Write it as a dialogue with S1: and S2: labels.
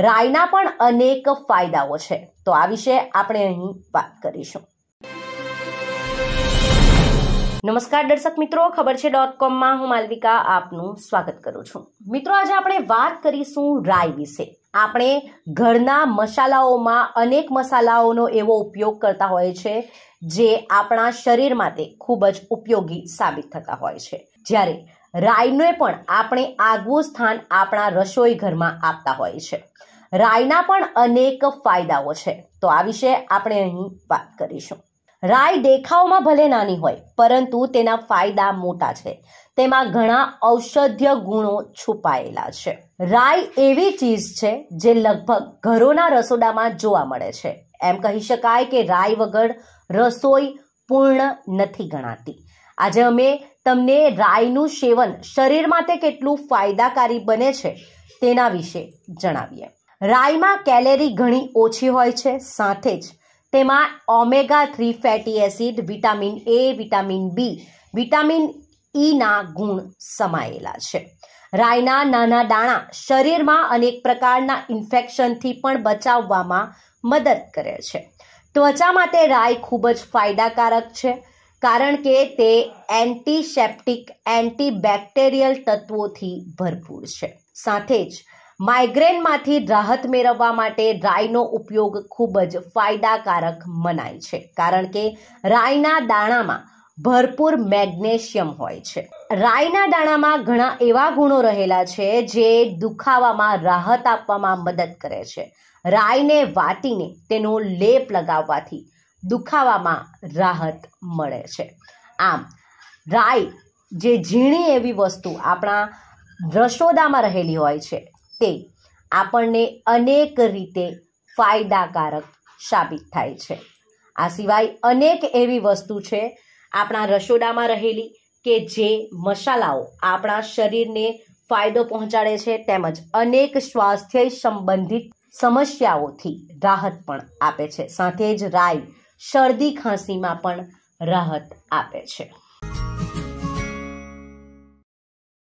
S1: રાયના પણ અનેક ફાયદાઓ છે તો આ વિશે આપણે અહીં વાત કરીશું નમસ્કાર દર્શક મિત્રો ખબર છે ડોટ કોમમાં હું માલવિકા આપનું સ્વાગત કરું છું મિત્રો આજે આપણે વાત કરીશું રાય વિશે આપણે ઘરના મસાલાઓમાં અનેક મસાલાઓનો એવો ઉપયોગ કરતા હોય છે જે આપણા શરીર માટે ખૂબ જ ઉપયોગી સાબિત થતા હોય છે જ્યારે રાયને પણ આપણે આગવું સ્થાન આપણા રસોઈ ઘરમાં આપતા હોય છે રાયના પણ અનેક ફાયદાઓ છે તો આ વિશે આપણે અહીં વાત કરીશું રાય દેખાવમાં ભલે નાની હોય પરંતુ તેના ફાયદા મોટા છે તેમાં ઘણા ઔષધ્ય ગુણો છુપાયેલા છે રાય એવી ચીજ છે જે લગભગ ઘરોના રસોડામાં જોવા મળે છે એમ કહી શકાય કે રાય વગર રસોઈ પૂર્ણ નથી ગણાતી આજે અમે તમને રાઈનું સેવન શરીર માટે કેટલું ફાયદાકારી બને છે તેના વિશે જણાવીએ રાઈમાં કેલેરી ઘણી ઓછી હોય છે સાથે જ તેમાં omega three fatty acid vitamin A vitamin B vitamin ઈના ગુણ સમાયેલા છે રાયના નાના દાણા શરીરમાં અનેક પ્રકારના ઇન્ફેક્શનથી પણ બચાવવામાં મદદ કરે છે ત્વચા માટે રાય ખૂબ જ ફાયદાકારક છે કારણ કે તે એન્ટીસેપ્ટિક એન્ટીબેક્ટેરિયલ તત્વોથી ભરપૂર છે સાથે જ માઇગ્રેનમાંથી રાહત મેળવવા માટે રાઈનો ઉપયોગ ખૂબ જ ફાયદાકારક મનાય છે કારણ કે રાઈના દાણામાં ભરપૂર મેગ્નેશિયમ હોય છે રાઈના દાણામાં ઘણા એવા ગુણો રહેલા છે જે દુખાવામાં રાહત આપવામાં મદદ કરે છે રાઈને વાટીને તેનો લેપ લગાવવાથી દુખાવામાં રાહત મળે છે આમ રાઈ જે ઝીણી એવી વસ્તુ આપણા રસોદામાં રહેલી હોય છે તે આપણને અનેક રીતે ફાયદાકારક સાબિત થાય છે આ સિવાય અનેક એવી વસ્તુ છે આપણા રસોડામાં રહેલી કે જે મસાલાઓ આપણા શરીરને ફાયદો પહોંચાડે છે તેમજ અનેક સ્વાસ્થ્ય સંબંધિત સમસ્યાઓથી રાહત પણ આપે છે સાથે જ રાઈ શરદી ખાંસીમાં પણ રાહત આપે છે